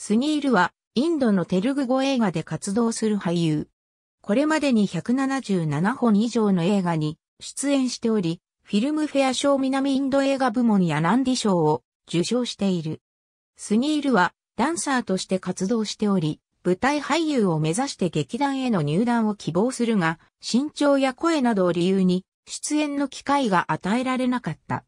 スニールはインドのテルグ語映画で活動する俳優。これまでに177本以上の映画に出演しており、フィルムフェア賞南インド映画部門やランディ賞を受賞している。スニールはダンサーとして活動しており、舞台俳優を目指して劇団への入団を希望するが、身長や声などを理由に出演の機会が与えられなかった。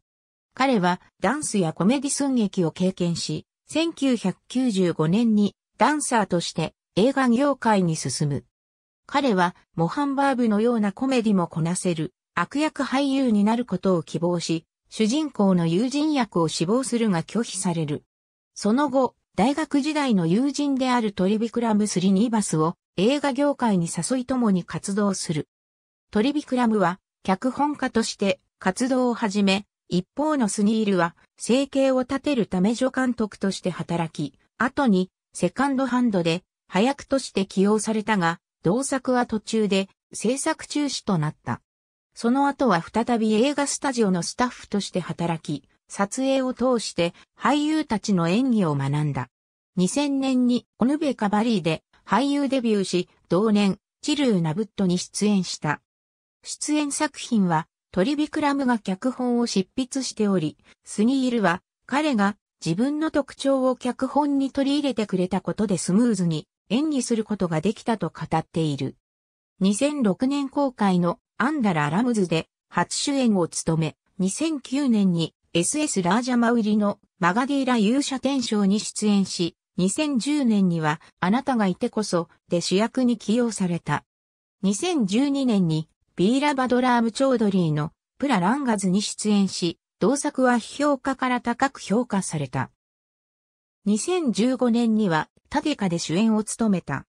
彼はダンスやコメディ寸劇を経験し、1995年にダンサーとして映画業界に進む。彼はモハンバーブのようなコメディもこなせる悪役俳優になることを希望し、主人公の友人役を志望するが拒否される。その後、大学時代の友人であるトリビクラム・スリニーバスを映画業界に誘い共に活動する。トリビクラムは脚本家として活動を始め、一方のスニールは生計を立てるため助監督として働き、後にセカンドハンドで早くとして起用されたが、同作は途中で制作中止となった。その後は再び映画スタジオのスタッフとして働き、撮影を通して俳優たちの演技を学んだ。2000年にオヌベカバリーで俳優デビューし、同年、チルーナブットに出演した。出演作品はトリビクラムが脚本を執筆しており、スニールは彼が自分の特徴を脚本に取り入れてくれたことでスムーズに演技することができたと語っている。2006年公開のアンダラ・ラムズで初主演を務め、2009年に SS ラージャマウリのマガディーラ勇者天章に出演し、2010年にはあなたがいてこそで主役に起用された。2012年にビーラ・バドラーム・チョードリーのプラ・ランガズに出演し、同作は批評家から高く評価された。2015年には、タゲカで主演を務めた。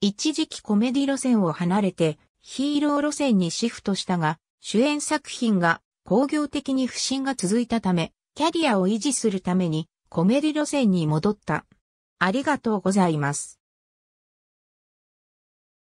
一時期コメディ路線を離れて、ヒーロー路線にシフトしたが、主演作品が工業的に不振が続いたため、キャリアを維持するためにコメディ路線に戻った。ありがとうございます。